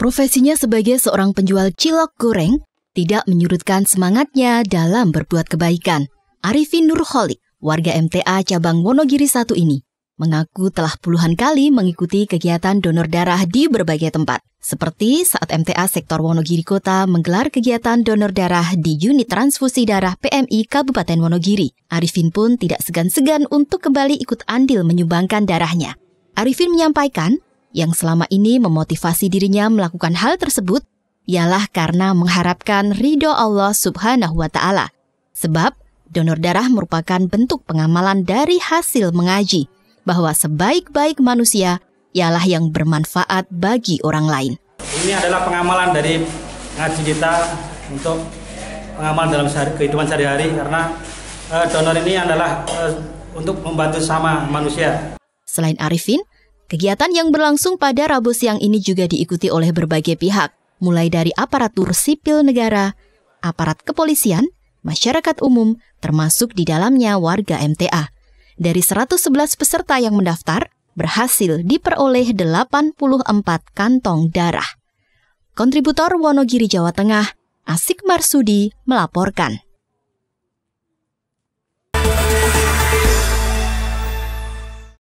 Profesinya sebagai seorang penjual cilok goreng tidak menyurutkan semangatnya dalam berbuat kebaikan. Arifin Nurholik, warga MTA cabang Wonogiri 1 ini, mengaku telah puluhan kali mengikuti kegiatan donor darah di berbagai tempat. Seperti saat MTA sektor Wonogiri Kota menggelar kegiatan donor darah di unit transfusi darah PMI Kabupaten Wonogiri. Arifin pun tidak segan-segan untuk kembali ikut andil menyumbangkan darahnya. Arifin menyampaikan, yang selama ini memotivasi dirinya melakukan hal tersebut ialah karena mengharapkan ridho Allah Subhanahu wa Ta'ala, sebab donor darah merupakan bentuk pengamalan dari hasil mengaji bahwa sebaik-baik manusia ialah yang bermanfaat bagi orang lain. Ini adalah pengamalan dari ngaji kita untuk pengamalan dalam sehari, kehidupan sehari-hari karena eh, donor ini adalah eh, untuk membantu sama manusia. Selain Arifin, Kegiatan yang berlangsung pada Rabu siang ini juga diikuti oleh berbagai pihak, mulai dari aparatur sipil negara, aparat kepolisian, masyarakat umum, termasuk di dalamnya warga MTA. Dari 111 peserta yang mendaftar, berhasil diperoleh 84 kantong darah. Kontributor Wonogiri Jawa Tengah, Asik Marsudi melaporkan.